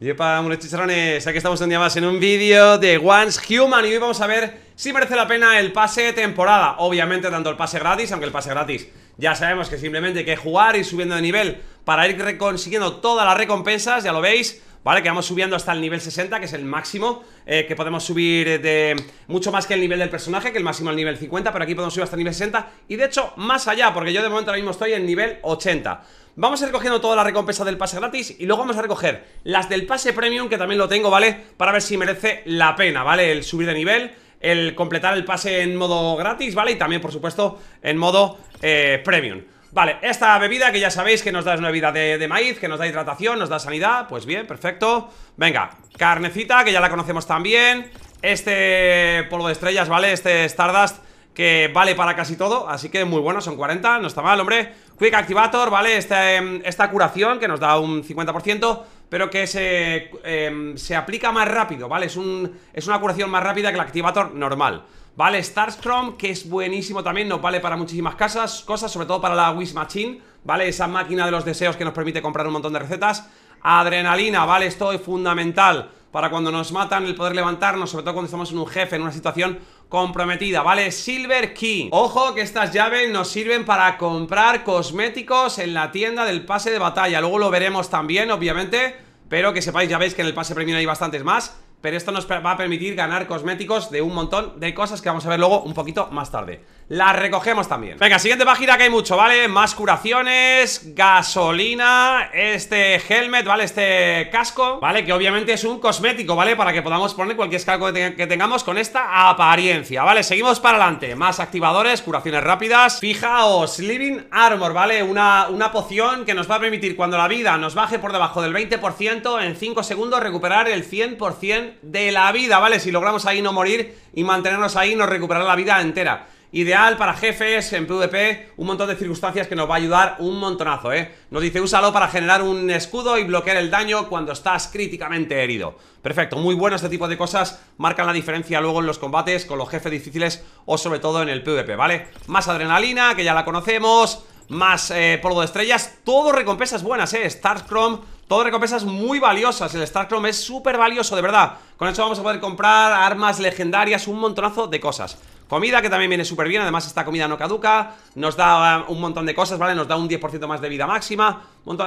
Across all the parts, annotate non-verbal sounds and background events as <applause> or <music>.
Yepa, unos chicharrones, aquí estamos un día más en un vídeo de Once Human Y hoy vamos a ver si merece la pena el pase de temporada Obviamente tanto el pase gratis, aunque el pase gratis ya sabemos que simplemente hay que jugar y subiendo de nivel Para ir consiguiendo todas las recompensas, ya lo veis ¿Vale? Que vamos subiendo hasta el nivel 60, que es el máximo eh, Que podemos subir de mucho más que el nivel del personaje Que el máximo al nivel 50, pero aquí podemos subir hasta el nivel 60 Y de hecho, más allá, porque yo de momento ahora mismo estoy en nivel 80 Vamos a ir cogiendo toda la recompensa del pase gratis y luego vamos a recoger las del pase premium, que también lo tengo, ¿vale? Para ver si merece la pena, ¿vale? El subir de nivel, el completar el pase en modo gratis, ¿vale? Y también, por supuesto, en modo eh, premium Vale, esta bebida que ya sabéis que nos da es una bebida de, maíz Que nos da hidratación, nos da sanidad Pues bien, perfecto Venga, carnecita que ya la conocemos también Este polvo de estrellas, ¿vale? Este Stardust que vale para casi todo, así que muy bueno, son 40, no está mal, hombre Quick Activator, ¿vale? Este, em, esta curación que nos da un 50% Pero que se, em, se aplica más rápido, ¿vale? Es, un, es una curación más rápida que el Activator normal Vale, Starstrom, que es buenísimo también, nos vale para muchísimas casas, cosas, sobre todo para la Wish Machine, ¿vale? Esa máquina de los deseos que nos permite comprar un montón de recetas. Adrenalina, ¿vale? Esto es fundamental para cuando nos matan, el poder levantarnos, sobre todo cuando estamos en un jefe, en una situación comprometida, ¿vale? Silver Key. Ojo que estas llaves nos sirven para comprar cosméticos en la tienda del pase de batalla. Luego lo veremos también, obviamente, pero que sepáis, ya veis que en el pase premium hay bastantes más pero esto nos va a permitir ganar cosméticos de un montón de cosas que vamos a ver luego un poquito más tarde la recogemos también Venga, siguiente página que hay mucho, ¿vale? Más curaciones, gasolina Este helmet, ¿vale? Este casco, ¿vale? Que obviamente es un cosmético, ¿vale? Para que podamos poner cualquier casco que, tengamos con esta apariencia Vale, seguimos para adelante Más activadores, curaciones rápidas Fijaos, Living Armor, ¿vale? Una, una poción que nos va a permitir cuando la vida nos baje por debajo del 20% En 5 segundos recuperar el 100% de la vida, ¿vale? Si logramos ahí no morir y mantenernos ahí nos recuperará la vida entera Ideal para jefes en PvP Un montón de circunstancias que nos va a ayudar un montonazo, ¿eh? Nos dice, úsalo para generar un escudo y bloquear el daño cuando estás críticamente herido Perfecto, muy bueno este tipo de cosas Marcan la diferencia luego en los combates con los jefes difíciles O sobre todo en el PvP, ¿vale? Más adrenalina, que ya la conocemos Más eh, polvo de estrellas Todo recompensas buenas, ¿eh? Chrome, todo recompensas muy valiosas, el Chrome es súper valioso, de verdad Con eso vamos a poder comprar armas legendarias, un montonazo de cosas Comida que también viene súper bien, además esta comida no caduca Nos da eh, un montón de cosas, ¿vale? Nos da un 10% más de vida máxima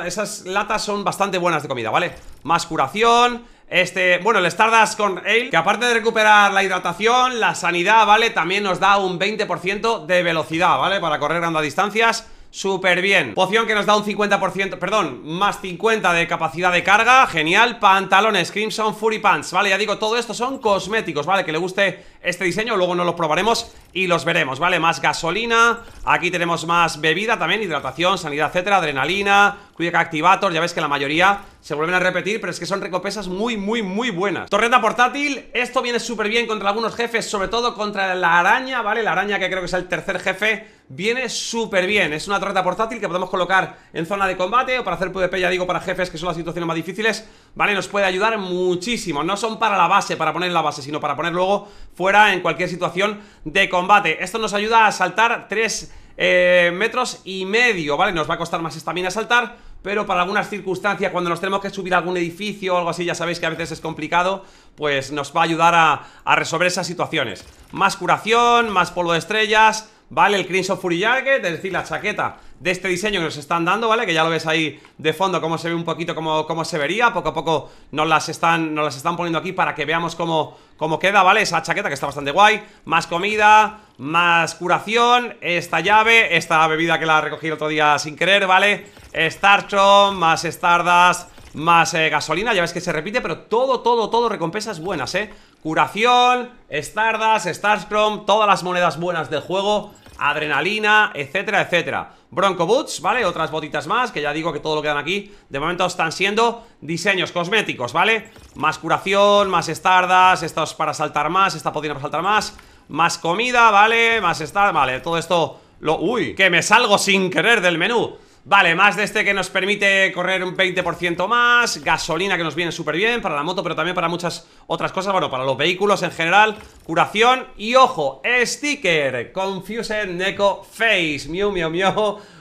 Esas latas son bastante buenas de comida, ¿vale? Más curación este, bueno, el Stardust con Ale Que aparte de recuperar la hidratación, la sanidad, ¿vale? También nos da un 20% de velocidad, ¿vale? Para correr grandes distancias Súper bien Poción que nos da un 50%, perdón, más 50 de capacidad de carga Genial Pantalones, Crimson Fury Pants Vale, ya digo, todo esto son cosméticos, ¿vale? Que le guste este diseño, luego nos lo probaremos y los veremos, ¿vale? Más gasolina, aquí tenemos más bebida también, hidratación, sanidad, etcétera, adrenalina, que Activator, ya ves que la mayoría se vuelven a repetir, pero es que son recompensas muy, muy, muy buenas. Torreta portátil, esto viene súper bien contra algunos jefes, sobre todo contra la araña, ¿vale? La araña que creo que es el tercer jefe, viene súper bien. Es una torreta portátil que podemos colocar en zona de combate o para hacer PvP, ya digo, para jefes que son las situaciones más difíciles, ¿vale? Nos puede ayudar muchísimo. No son para la base, para poner en la base, sino para poner luego fuera en cualquier situación de combate. Esto nos ayuda a saltar 3 eh, metros y medio, ¿vale? Nos va a costar más estamina saltar pero para algunas circunstancias, cuando nos tenemos que subir a algún edificio o algo así, ya sabéis que a veces es complicado, pues nos va a ayudar a, a resolver esas situaciones. Más curación, más polvo de estrellas, ¿vale? El Crimson Fury Jacket, es decir, la chaqueta de este diseño que nos están dando, ¿vale? Que ya lo ves ahí de fondo, cómo se ve un poquito, cómo, cómo se vería. Poco a poco nos las están, las están poniendo aquí para que veamos cómo, cómo queda, ¿vale? Esa chaqueta que está bastante guay. Más comida, más curación, esta llave, esta bebida que la recogí el otro día sin querer, ¿vale? Starchon, más Stardust más eh, gasolina, ya ves que se repite, pero todo, todo, todo recompensas buenas, ¿eh? Curación, Stardust, Starsprom, todas las monedas buenas del juego Adrenalina, etcétera, etcétera Bronco Boots, ¿vale? Otras botitas más, que ya digo que todo lo que dan aquí De momento están siendo diseños cosméticos, ¿vale? Más curación, más Stardust, estos para saltar más, esta podina para saltar más Más comida, ¿vale? Más Stardust, vale, todo esto... Lo, uy, que me salgo sin querer del menú Vale, más de este que nos permite correr un 20% más Gasolina que nos viene súper bien para la moto Pero también para muchas otras cosas Bueno, para los vehículos en general Curación y ojo, sticker Confused Neko Face Miu, miu, miu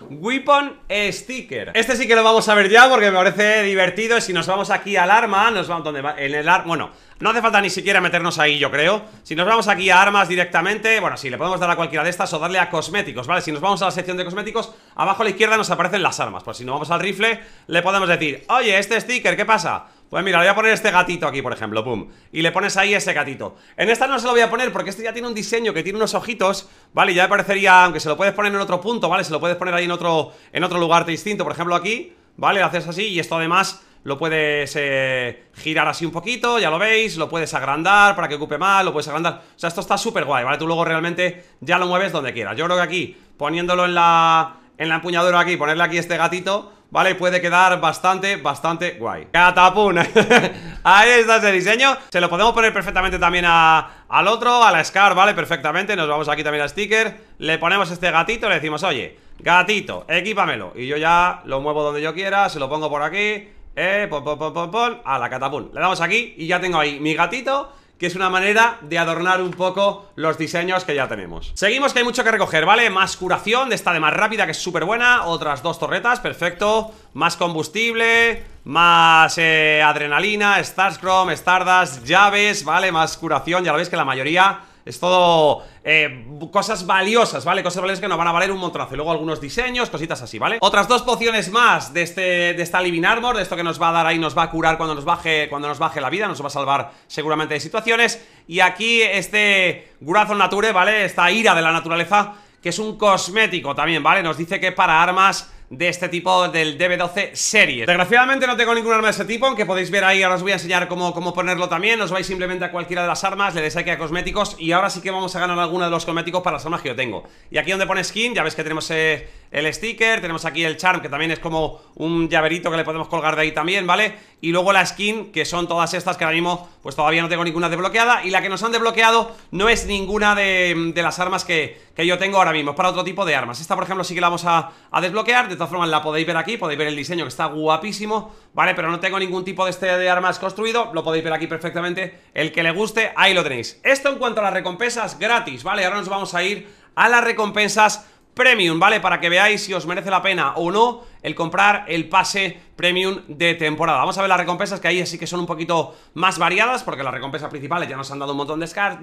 Weapon Sticker Este sí que lo vamos a ver ya porque me parece divertido Y si nos vamos aquí al arma nos vamos donde va, En el arma, bueno, no hace falta ni siquiera meternos ahí yo creo Si nos vamos aquí a armas directamente Bueno, sí, le podemos dar a cualquiera de estas o darle a cosméticos, ¿vale? Si nos vamos a la sección de cosméticos Abajo a la izquierda nos aparecen las armas Por pues si no vamos al rifle, le podemos decir Oye, este sticker, ¿qué pasa? Pues mira, le voy a poner este gatito aquí, por ejemplo, pum Y le pones ahí ese gatito En esta no se lo voy a poner porque este ya tiene un diseño que tiene unos ojitos Vale, ya me parecería, aunque se lo puedes poner en otro punto, ¿vale? Se lo puedes poner ahí en otro, en otro lugar distinto, por ejemplo aquí Vale, lo haces así y esto además lo puedes eh, girar así un poquito, ya lo veis, lo puedes agrandar para que ocupe más, lo puedes agrandar, o sea, esto está súper guay, ¿vale? Tú luego realmente ya lo mueves donde quieras, yo creo que aquí, poniéndolo en la, en la empuñadura aquí, ponerle aquí este gatito ¿Vale? Puede quedar bastante, bastante guay ¡Catapun! <laughs> Ahí está ese diseño Se lo podemos poner perfectamente también a, al otro A la Scar, ¿vale? Perfectamente Nos vamos aquí también a Sticker Le ponemos este gatito Le decimos, oye, gatito, equipamelo Y yo ya lo muevo donde yo quiera Se lo pongo por aquí Eh, A la catapun Le damos aquí Y ya tengo ahí mi gatito que es una manera de adornar un poco los diseños que ya tenemos Seguimos que hay mucho que recoger, ¿vale? Más curación, de esta de más rápida que es súper buena Otras dos torretas, perfecto Más combustible, más eh, adrenalina, Starscrum, Stardust, llaves, ¿vale? Más curación, ya lo veis que la mayoría es todo eh, cosas valiosas, ¿vale? Cosas valiosas que nos van a valer un montonazo Y luego algunos diseños, cositas así, ¿vale? Otras dos pociones más de, este, de esta Living Armor De esto que nos va a dar ahí, nos va a curar cuando nos baje Cuando nos baje la vida, nos va a salvar seguramente de situaciones Y aquí este Gurazo Nature, ¿vale? Esta ira de la naturaleza Que es un cosmético también, ¿vale? Nos dice que para armas de este tipo del DB12 serie Desgraciadamente no tengo ningún arma de ese tipo, aunque podéis ver ahí, ahora os voy a enseñar cómo, cómo ponerlo también Os vais simplemente a cualquiera de las armas, le dais aquí a cosméticos y ahora sí que vamos a ganar Alguno de los cosméticos para las armas que yo tengo Y aquí donde pone skin, ya ves que tenemos... Eh, el sticker Tenemos aquí el charm, que también es como un llaverito que le podemos colgar de ahí también, ¿vale? Y luego la skin, que son todas estas que ahora mismo pues todavía no tengo ninguna desbloqueada Y la que nos han desbloqueado no es ninguna de, las armas que, yo tengo ahora mismo, es para otro tipo de armas Esta, por ejemplo, sí que la vamos a, a, desbloquear, de todas formas la podéis ver aquí, podéis ver el diseño que está guapísimo Vale, pero no tengo ningún tipo de este de armas construido, lo podéis ver aquí perfectamente El que le guste, ahí lo tenéis Esto en cuanto a las recompensas, gratis, ¿vale? Ahora nos vamos a ir a las recompensas Premium, ¿vale? Para que veáis si os merece la pena o no el comprar el pase Premium de temporada. Vamos a ver las recompensas, que ahí sí que son un poquito más variadas, porque las recompensas principales ya nos han dado un montón de, Star,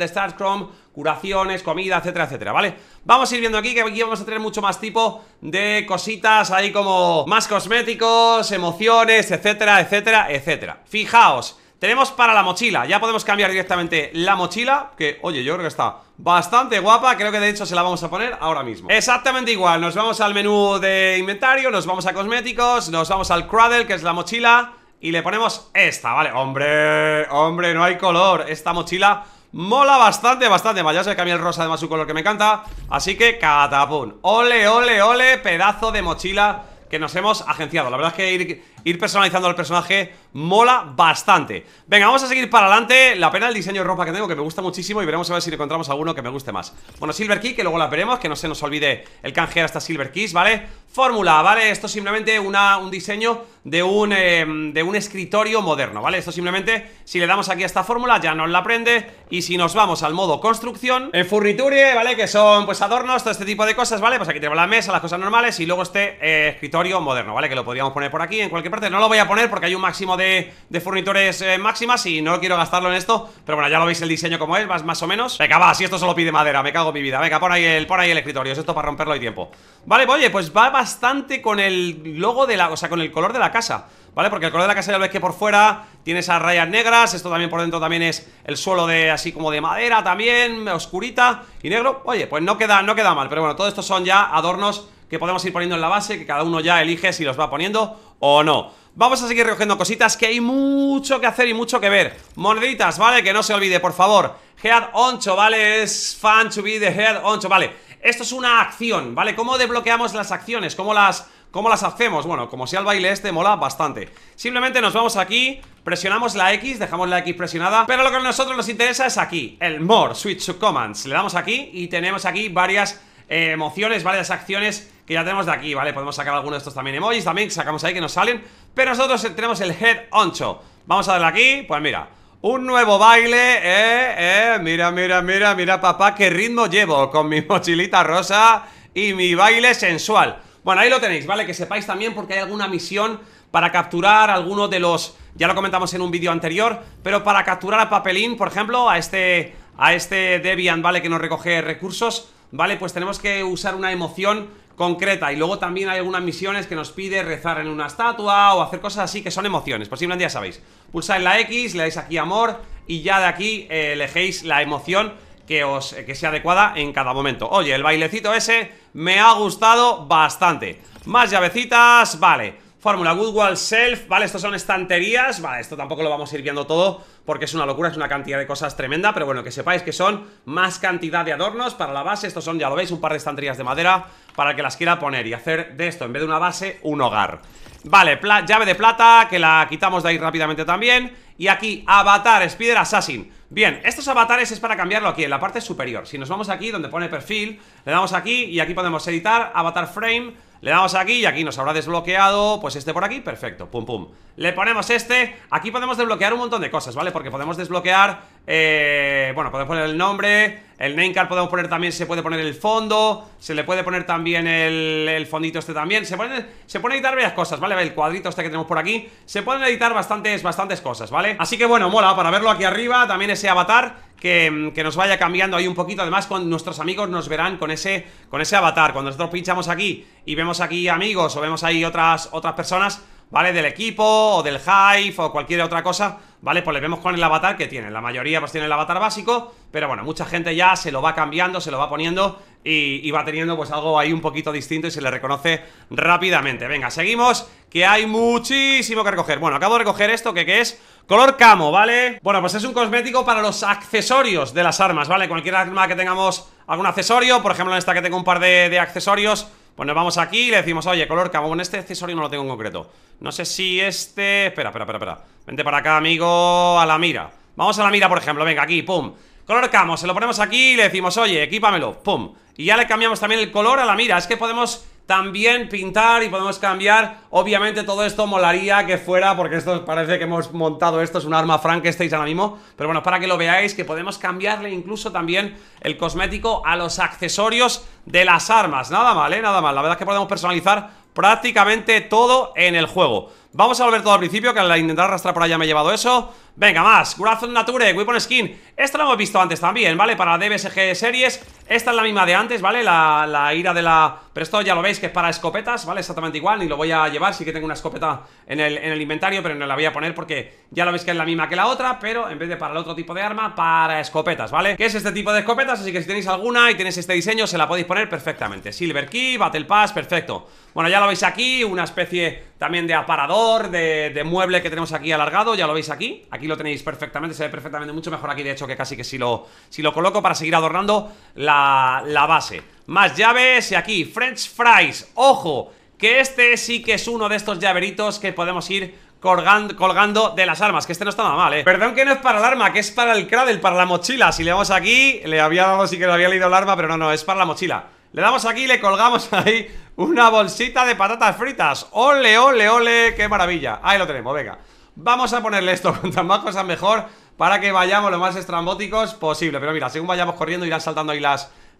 curaciones, comida, etcétera, etcétera, ¿vale? Vamos a ir viendo aquí, que aquí vamos a tener mucho más tipo de cositas, ahí como más cosméticos, emociones, etcétera, etcétera, etcétera. Fijaos, tenemos para la mochila, ya podemos cambiar directamente la mochila Que, oye, yo creo que está bastante guapa Creo que de hecho se la vamos a poner ahora mismo Exactamente igual, nos vamos al menú de inventario Nos vamos a cosméticos, nos vamos al cradle, que es la mochila Y le ponemos esta, ¿vale? ¡Hombre! ¡Hombre! No hay color Esta mochila mola bastante, bastante vaya, Ya se cambia el rosa, además su color que me encanta Así que, catapum ¡Ole, ole, ole! Pedazo de mochila que nos hemos agenciado La verdad es que ir ir personalizando al personaje mola bastante Venga, vamos a seguir para adelante La pena el diseño de ropa que tengo, que me gusta muchísimo Y veremos a ver si encontramos alguno que me guste más Bueno, Silver Key, que luego la veremos, que no se nos olvide El canjear estas Silver Keys, ¿vale? Fórmula, ¿vale? Esto simplemente una, un diseño de un, em, de un escritorio moderno, ¿vale? Esto simplemente, si le damos aquí a esta fórmula, ya nos la prende Y si nos vamos al modo construcción En furriture ¿vale? Que son, pues, adornos, todo este tipo de cosas, ¿vale? Pues aquí tenemos la mesa, las cosas normales Y luego este eh, escritorio moderno, ¿vale? Que lo podríamos poner por aquí, en cualquier no lo voy a poner porque hay un máximo de, de fornitores eh, máximas Y no quiero gastarlo en esto Pero bueno, ya lo veis el diseño como es, más, más o menos Venga, va, si esto solo pide madera, me cago en mi vida Venga, por ahí el, pon ahí el escritorio, esto para romperlo hay tiempo Vale, oye, pues va bastante con el logo de la... O sea, con el color de la casa ¿Vale? Porque el color de la casa ya lo ves que por fuera tiene esas rayas negras Esto también por dentro también es el suelo de así como de madera también Oscurita y negro Oye, pues no queda, no queda mal Pero bueno, todo esto son ya adornos que podemos ir poniendo en la base, que cada uno ya elige si los va poniendo o no Vamos a seguir recogiendo cositas que hay mucho que hacer y mucho que ver Moneditas, ¿vale? Que no se olvide, por favor Head Oncho, ¿vale? Es fan to be the Head Oncho, ¿vale? Esto es una acción, ¿vale? ¿Cómo desbloqueamos las acciones? ¿Cómo las, cómo las hacemos? Bueno, como si el baile este, mola bastante Simplemente nos vamos aquí Presionamos la X, dejamos la X presionada Pero lo que a nosotros nos interesa es aquí El More, Switch to Commands Le damos aquí y tenemos aquí varias eh, emociones, ¿vale? Las acciones que ya tenemos de aquí, ¿vale? Podemos sacar algunos de estos también emojis, también que sacamos ahí que nos salen Pero nosotros tenemos el head oncho Vamos a darle aquí, pues mira un nuevo baile, eh, eh, mira, mira, mira, mira papá qué ritmo llevo con mi <laughs> mochilita rosa y mi baile sensual Bueno, ahí lo tenéis, ¿vale? Que sepáis también porque hay alguna misión para capturar alguno de los... Ya lo comentamos en un vídeo anterior, pero para capturar a Papelín, por ejemplo, a este, a este Debian, ¿vale? Que nos recoge recursos ¿vale? Pues tenemos que usar una emoción concreta y luego también hay algunas misiones que nos pide rezar en una estatua o hacer cosas así que son emociones, posiblemente pues ya sabéis. Pulsáis la X, le dais aquí amor y ya de aquí eh, elegéis la emoción que, os, eh, que sea adecuada en cada momento. Oye, el bailecito ese me ha gustado bastante. Más llavecitas, vale. Fórmula Goodwall Self, vale, estos son estanterías Vale, esto tampoco lo vamos a ir viendo todo Porque es una locura, es una cantidad de cosas tremenda Pero bueno, que sepáis que son más cantidad de adornos Para la base, estos son, ya lo veis, un par de estanterías de madera para que las quiera poner y hacer de esto, en vez de una base, un hogar Vale, llave de plata, que la quitamos de ahí rápidamente también Y aquí, avatar, Spider Assassin Bien, estos avatares es para cambiarlo aquí, en la parte superior Si nos vamos aquí, donde pone perfil Le damos aquí y aquí podemos editar Avatar frame, le damos aquí y aquí nos habrá desbloqueado Pues este por aquí, perfecto, pum pum Le ponemos este, aquí podemos desbloquear un montón de cosas, ¿vale? Porque podemos desbloquear eh, bueno, podemos poner el nombre El namecard podemos poner también, se puede poner el fondo Se le puede poner también el, fondito este también se pueden, se editar varias cosas, ¿vale? El cuadrito este que tenemos por aquí Se pueden editar bastantes, bastantes cosas, ¿vale? Así que bueno, mola, para verlo aquí arriba También ese avatar que, que, nos vaya cambiando ahí un poquito Además, con nuestros amigos nos verán con ese, con ese avatar Cuando nosotros pinchamos aquí y vemos aquí amigos O vemos ahí otras, otras personas, ¿vale? Del equipo o del Hive o cualquier otra cosa ¿Vale? Pues le vemos con el avatar que tiene La mayoría pues tiene el avatar básico Pero bueno, mucha gente ya se lo va cambiando, se lo va poniendo y, va teniendo pues algo ahí un poquito distinto y se le reconoce rápidamente Venga, seguimos, que hay muchísimo que recoger Bueno, acabo de recoger esto que, es color camo, ¿vale? Bueno, pues es un cosmético para los accesorios de las armas, ¿vale? Cualquier arma que tengamos algún accesorio Por ejemplo, en esta que tengo un par de accesorios pues nos vamos aquí y le decimos, oye, color con este accesorio no lo tengo en concreto No sé si este... Espera, espera, espera, espera Vente para acá, amigo, a la mira Vamos a la mira, por ejemplo, venga, aquí, pum Color camo, se lo ponemos aquí y le decimos, oye, equípamelo, pum Y ya le cambiamos también el color a la mira Es que podemos también pintar y podemos cambiar Obviamente todo esto molaría que fuera Porque esto parece que hemos montado Esto es un arma Frankenstein ahora mismo Pero bueno, para que lo veáis que podemos cambiarle incluso también El cosmético a los accesorios De las armas, nada mal, eh, nada mal La verdad es que podemos personalizar prácticamente todo en el juego Vamos a volver todo al principio Que al intentar arrastrar por allá me he llevado eso Venga, más, Corazón Nature, Weapon Skin Esta la hemos visto antes también, ¿vale? Para DBSG series, esta es la misma de antes, ¿vale? La, ira de la... Pero esto ya lo veis que es para escopetas, ¿vale? Exactamente igual Ni lo voy a llevar, sí que tengo una escopeta en el, en el inventario Pero no la voy a poner porque ya lo veis que es la misma que la otra Pero en vez de para el otro tipo de arma, para escopetas, ¿vale? Que es este tipo de escopetas, así que si tenéis alguna y tenéis este diseño Se la podéis poner perfectamente Silver Key, Battle Pass, perfecto Bueno, ya lo veis aquí, una especie también de aparador, de, mueble que tenemos aquí alargado, ya lo veis aquí. Aquí lo tenéis perfectamente, se ve perfectamente mucho mejor aquí, de hecho, que casi que si lo, si lo coloco para seguir adornando la, base. Más llaves y aquí, French fries. Ojo, que este sí que es uno de estos llaveritos que podemos ir colgando, colgando de las armas, que este no está mal, ¿eh? Perdón que no es para el arma, que es para el cradle, para la mochila. Si le vamos aquí, le había dado, sí que le había leído el arma, pero no, no, es para la mochila. Le damos aquí y le colgamos ahí una bolsita de patatas fritas ¡Ole, ole, ole! ¡Qué maravilla! Ahí lo tenemos, venga Vamos a ponerle esto, <laughs> cuantas más cosas mejor Para que vayamos lo más estrambóticos posible Pero mira, según vayamos corriendo irán saltando ahí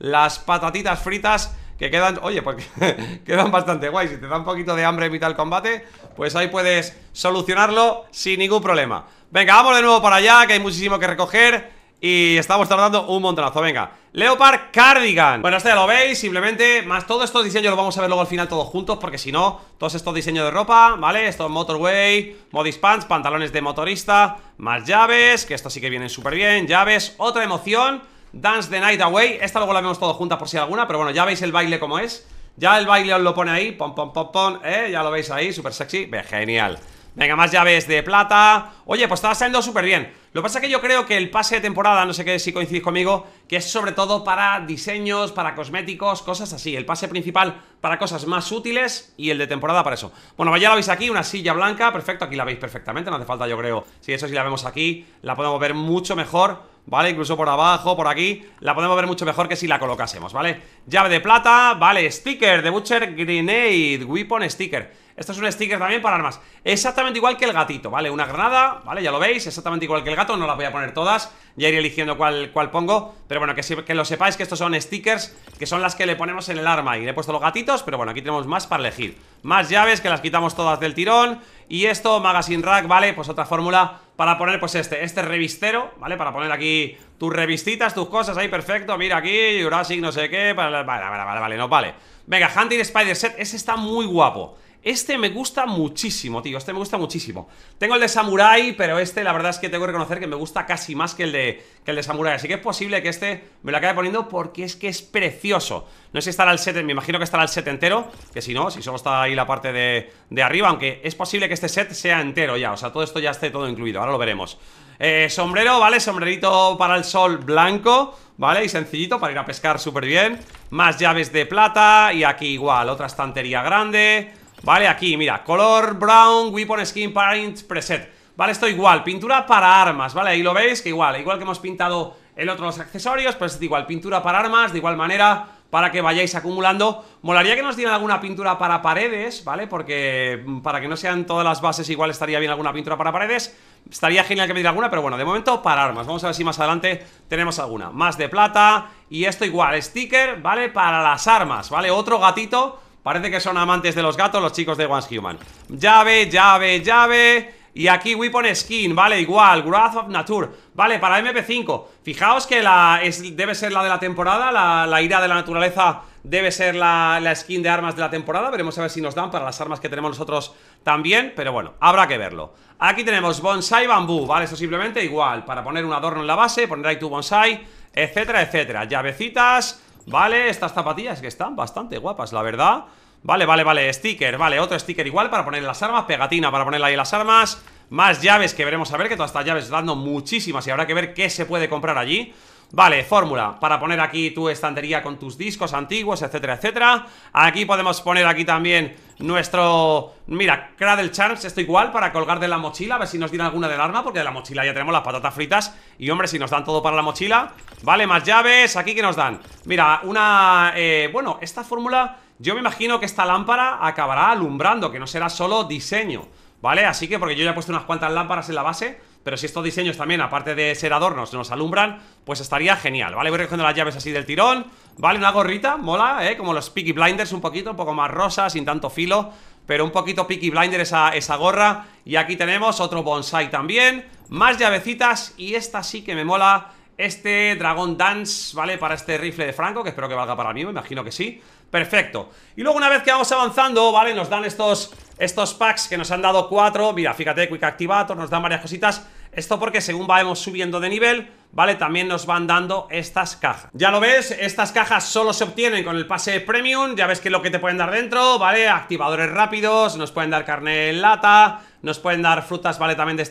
las, patatitas fritas que quedan, oye, porque <laughs> quedan bastante guay Si te da un poquito de hambre en mitad del combate Pues ahí puedes solucionarlo sin ningún problema Venga, vamos de nuevo para allá Que hay muchísimo que recoger y estamos tardando un montonazo, venga Leopard Cardigan Bueno, esto ya lo veis, simplemente Más todos estos diseños los vamos a ver luego al final todos juntos Porque si no, todos estos diseños de ropa, ¿vale? Estos Motorway, Modis Pants, pantalones de motorista Más llaves, que esto sí que vienen súper bien Llaves, otra emoción Dance the Night Away, esta luego la vemos todos juntas por si alguna Pero bueno, ya veis el baile como es Ya el baile os lo pone ahí, pom pom pom pom ¿eh? Ya lo veis ahí, súper sexy, genial Venga, más llaves de plata Oye, pues estaba saliendo súper bien Lo que pasa es que yo creo que el pase de temporada, no sé qué si coincidís conmigo Que es sobre todo para diseños, para cosméticos, cosas así El pase principal para cosas más útiles y el de temporada para eso Bueno, ya lo veis aquí, una silla blanca, perfecto, aquí la veis perfectamente No hace falta yo creo, si eso sí la vemos aquí La podemos ver mucho mejor ¿vale? Incluso por abajo, por aquí La podemos ver mucho mejor que si la colocásemos, ¿vale? Llave de plata, vale, sticker de Butcher Grenade Weapon Sticker esto es un sticker también para armas Exactamente igual que el gatito, ¿vale? Una granada, ¿vale? Ya lo veis, exactamente igual que el gato No las voy a poner todas, ya iré eligiendo cuál, pongo Pero bueno, que, que lo sepáis que estos son stickers Que son las que le ponemos en el arma Y le he puesto los gatitos, pero bueno, aquí tenemos más para elegir Más llaves que las quitamos todas del tirón Y esto, magazine rack, ¿vale? Pues otra fórmula para poner pues este, este revistero, ¿vale? Para poner aquí tus revistitas, tus cosas ahí, perfecto Mira aquí, Jurassic, no sé qué Vale, vale, vale, vale, no, vale Venga, Hunting Spider Set, ese está muy guapo este me gusta muchísimo, tío Este me gusta muchísimo Tengo el de Samurai, pero este la verdad es que tengo que reconocer que me gusta casi más que el de, el de Samurai Así que es posible que este me lo acabe poniendo porque es que es precioso No sé si estará el set, me imagino que estará el set entero Que si no, si solo está ahí la parte de, de arriba Aunque es posible que este set sea entero ya O sea, todo esto ya esté todo incluido, ahora lo veremos eh, sombrero, ¿vale? Sombrerito para el sol blanco ¿Vale? Y sencillito para ir a pescar súper bien Más llaves de plata Y aquí igual, otra estantería grande Vale, aquí, mira, color brown, weapon skin, paint, preset Vale, esto igual, pintura para armas, ¿vale? Ahí lo veis, que igual, igual que hemos pintado el otro los accesorios Pues es igual, pintura para armas, de igual manera para que vayáis acumulando Molaría que nos dieran alguna pintura para paredes, ¿vale? Porque mm, para que no sean todas las bases igual estaría bien alguna pintura para paredes Estaría genial que me dieran alguna, pero bueno, de momento para armas Vamos a ver si más adelante tenemos alguna Más de plata y esto igual, sticker, ¿vale? Para las armas, ¿vale? Otro gatito Parece que son amantes de los gatos los chicos de Once Human Llave, llave, llave Y aquí Weapon Skin, vale, igual Growth of Nature, vale, para MP5 Fijaos que la debe ser la de la temporada la, ira de la naturaleza Debe ser la, skin de armas de la temporada Veremos a ver si nos dan para las armas que tenemos nosotros también Pero bueno, habrá que verlo Aquí tenemos Bonsai Bambú, vale, eso simplemente igual Para poner un adorno en la base, poner ahí tu bonsai Etcétera, etcétera, llavecitas Vale, estas zapatillas que están bastante guapas, la verdad Vale, vale, vale, sticker, vale, otro sticker igual para poner las armas Pegatina para ponerle ahí las armas Más llaves que veremos a ver, que todas estas llaves dando muchísimas Y habrá que ver qué se puede comprar allí Vale, fórmula Para poner aquí tu estantería con tus discos antiguos, etcétera, etcétera Aquí podemos poner aquí también nuestro... Mira, Cradle Chance esto igual para colgar de la mochila A ver si nos viene alguna del arma, porque de la mochila ya tenemos las patatas fritas Y hombre, si nos dan todo para la mochila Vale, más llaves, aquí que nos dan Mira, una... Eh, bueno, esta fórmula... Yo me imagino que esta lámpara acabará alumbrando Que no será solo diseño, ¿vale? Así que, porque yo ya he puesto unas cuantas lámparas en la base pero si estos diseños también, aparte de ser adornos, nos alumbran Pues estaría genial, ¿vale? Voy recogiendo las llaves así del tirón Vale, una gorrita, mola, ¿eh? Como los Peaky Blinders un poquito, un poco más rosa, sin tanto filo Pero un poquito Peaky Blinder esa, esa gorra Y aquí tenemos otro bonsai también Más llavecitas y esta sí que me mola este Dragon Dance, ¿vale? Para este rifle de Franco, que espero que valga para mí, me imagino que sí Perfecto Y luego una vez que vamos avanzando, ¿vale? Nos dan estos, estos packs que nos han dado cuatro Mira, fíjate, Quick Activator, nos dan varias cositas esto porque según vamos subiendo de nivel ¿vale? También nos van dando estas cajas Ya lo ves, estas cajas solo se obtienen con el pase Premium Ya ves que es lo que te pueden dar dentro, ¿vale? Activadores rápidos, nos pueden dar carne en lata nos pueden dar frutas, ¿vale? También de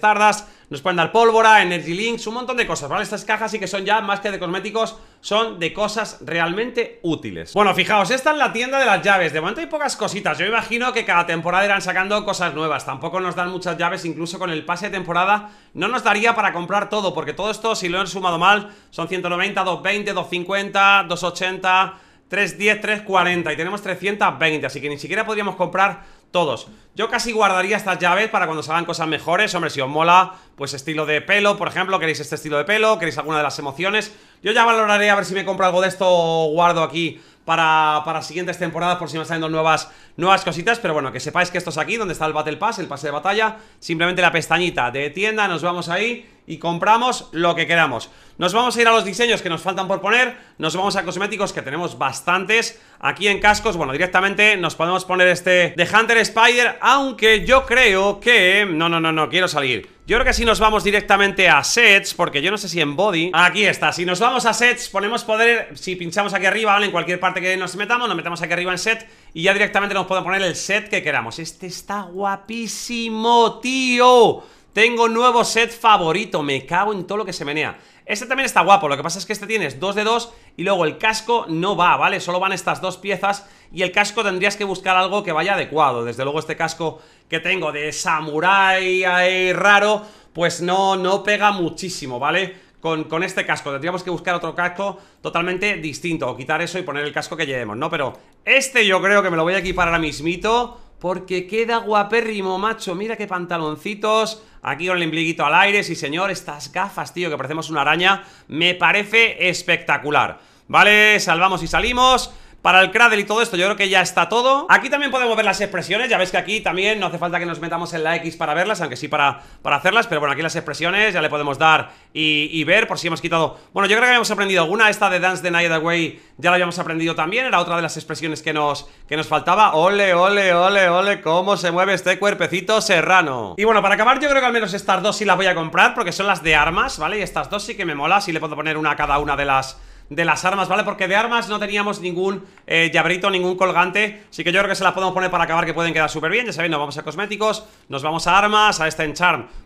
nos pueden dar pólvora, Energy Links, un montón de cosas, ¿vale? Estas cajas sí que son ya más que de cosméticos, son de cosas realmente útiles. Bueno, fijaos, esta es la tienda de las llaves. De momento hay pocas cositas. Yo imagino que cada temporada irán sacando cosas nuevas. Tampoco nos dan muchas llaves, incluso con el pase de temporada no nos daría para comprar todo, porque todo esto, si lo he sumado mal, son 190, 220, 250, 280... 310, 340 y tenemos 320, así que ni siquiera podríamos comprar todos Yo casi guardaría estas llaves para cuando salgan cosas mejores Hombre, si os mola, pues estilo de pelo, por ejemplo Queréis este estilo de pelo, queréis alguna de las emociones Yo ya valoraré a ver si me compro algo de esto o guardo aquí para, para, siguientes temporadas por si me saliendo nuevas, nuevas cositas Pero bueno, que sepáis que esto es aquí, donde está el Battle Pass, el pase de batalla Simplemente la pestañita de tienda, nos vamos ahí y compramos lo que queramos Nos vamos a ir a los diseños que nos faltan por poner Nos vamos a cosméticos que tenemos bastantes Aquí en cascos, bueno, directamente nos podemos poner este de Hunter Spider Aunque yo creo que... No, no, no, no, quiero salir yo creo que si nos vamos directamente a sets Porque yo no sé si en body Aquí está, si nos vamos a sets ponemos poder Si pinchamos aquí arriba, ¿vale? En cualquier parte que nos metamos Nos metemos aquí arriba en set Y ya directamente nos podemos poner el set que queramos Este está guapísimo, tío tengo nuevo set favorito, me cago en todo lo que se menea Este también está guapo, lo que pasa es que este tienes dos de dos Y luego el casco no va, ¿vale? Solo van estas dos piezas Y el casco tendrías que buscar algo que vaya adecuado Desde luego este casco que tengo de samurai raro Pues no, no pega muchísimo, ¿vale? Con, con, este casco Tendríamos que buscar otro casco totalmente distinto O quitar eso y poner el casco que llevemos, ¿no? Pero este yo creo que me lo voy a equipar ahora mismito Porque queda guapérrimo, macho Mira qué pantaloncitos Aquí con el al aire, sí señor, estas gafas, tío, que parecemos una araña, me parece espectacular. Vale, salvamos y salimos para el cradle y todo esto Yo creo que ya está todo Aquí también podemos ver las expresiones Ya veis que aquí también no hace falta que nos metamos en la X para verlas Aunque sí para, para hacerlas Pero bueno, aquí las expresiones ya le podemos dar y, ver Por si hemos quitado... Bueno, yo creo que habíamos aprendido alguna Esta de Dance the Night Away ya la habíamos aprendido también Era otra de las expresiones que nos, que nos faltaba Ole, ole, ole, ole Cómo se mueve este cuerpecito serrano Y bueno, para acabar yo creo que al menos estas dos sí las voy a comprar Porque son las de armas, ¿vale? Y estas dos sí que me mola Si le puedo poner una a cada una de las de las armas, ¿vale? Porque de armas no teníamos ningún eh, ningún colgante Así que yo creo que se las podemos poner para acabar que pueden quedar súper bien Ya sabéis, nos vamos a cosméticos, nos vamos a armas, a este en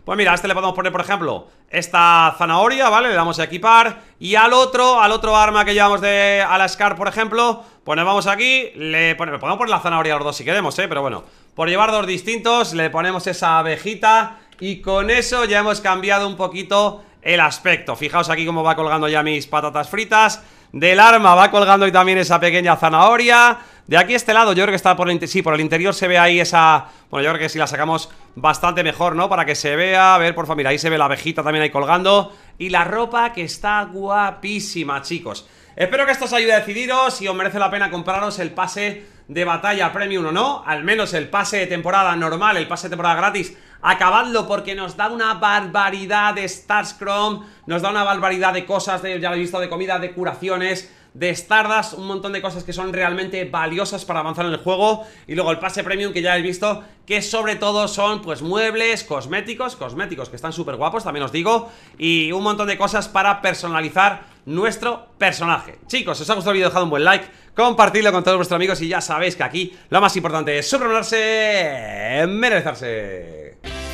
Pues mira, a este le podemos poner, por ejemplo, esta zanahoria, ¿vale? Le damos a equipar Y al otro, al otro arma que llevamos de a la Scar, por ejemplo Pues nos vamos aquí, le ponemos, podemos poner la zanahoria a los dos si queremos, ¿eh? Pero bueno, por llevar dos distintos, le ponemos esa abejita y con eso ya hemos cambiado un poquito el aspecto Fijaos aquí cómo va colgando ya mis patatas fritas Del arma va colgando y también esa pequeña zanahoria De aquí a este lado yo creo que está por el, sí, por el interior se ve ahí esa... Bueno, yo creo que si la sacamos bastante mejor, ¿no? Para que se vea, a ver, por favor, mira, ahí se ve la abejita también ahí colgando Y la ropa que está guapísima, chicos Espero que esto os ayude a decidiros si os merece la pena compraros el pase de batalla premium o no Al menos el pase de temporada normal, el pase de temporada gratis acabadlo porque nos da una barbaridad de Starscrom, nos da una barbaridad de cosas, de, ya lo he visto, de comida, de curaciones, de estardas, un montón de cosas que son realmente valiosas para avanzar en el juego y luego el pase premium que ya habéis visto que sobre todo son pues muebles, cosméticos, cosméticos que están súper guapos, también os digo y un montón de cosas para personalizar nuestro personaje Chicos, os ha gustado el vídeo dejad un buen like Compartidlo con todos vuestros amigos y ya sabéis que aquí Lo más importante es y Merecerse